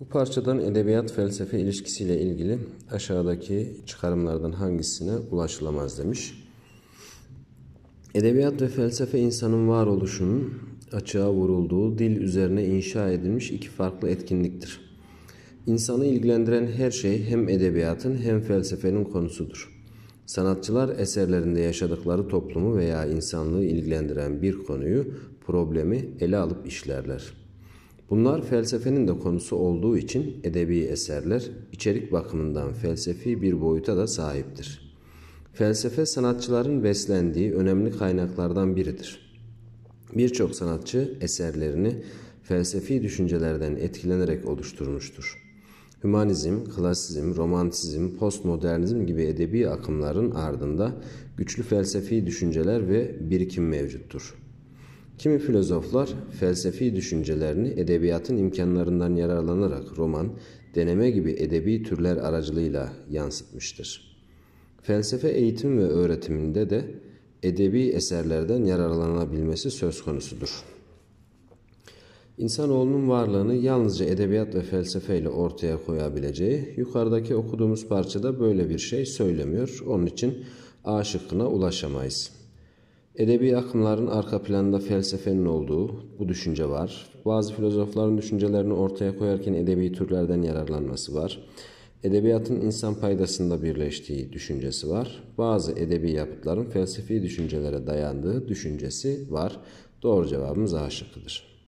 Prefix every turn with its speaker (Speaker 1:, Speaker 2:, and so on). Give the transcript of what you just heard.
Speaker 1: Bu parçadan edebiyat felsefe ilişkisiyle ilgili aşağıdaki çıkarımlardan hangisine ulaşılamaz demiş. Edebiyat ve felsefe insanın varoluşunun açığa vurulduğu dil üzerine inşa edilmiş iki farklı etkinliktir. İnsanı ilgilendiren her şey hem edebiyatın hem felsefenin konusudur. Sanatçılar eserlerinde yaşadıkları toplumu veya insanlığı ilgilendiren bir konuyu, problemi ele alıp işlerler. Bunlar felsefenin de konusu olduğu için edebi eserler içerik bakımından felsefi bir boyuta da sahiptir. Felsefe sanatçıların beslendiği önemli kaynaklardan biridir. Birçok sanatçı eserlerini felsefi düşüncelerden etkilenerek oluşturmuştur. Hümanizm, klasizm, romantizm, postmodernizm gibi edebi akımların ardında güçlü felsefi düşünceler ve birikim mevcuttur. Kimi filozoflar felsefi düşüncelerini edebiyatın imkanlarından yararlanarak roman, deneme gibi edebi türler aracılığıyla yansıtmıştır. Felsefe eğitim ve öğretiminde de edebi eserlerden yararlanabilmesi söz konusudur. İnsanoğlunun varlığını yalnızca edebiyat ve felsefeyle ortaya koyabileceği yukarıdaki okuduğumuz parçada böyle bir şey söylemiyor. Onun için A şıkkına ulaşamayız. Edebi akımların arka planında felsefenin olduğu bu düşünce var. Bazı filozofların düşüncelerini ortaya koyarken edebi türlerden yararlanması var. Edebiyatın insan paydasında birleştiği düşüncesi var. Bazı edebi yapıtların felsefi düşüncelere dayandığı düşüncesi var. Doğru cevabımız A şıkkıdır.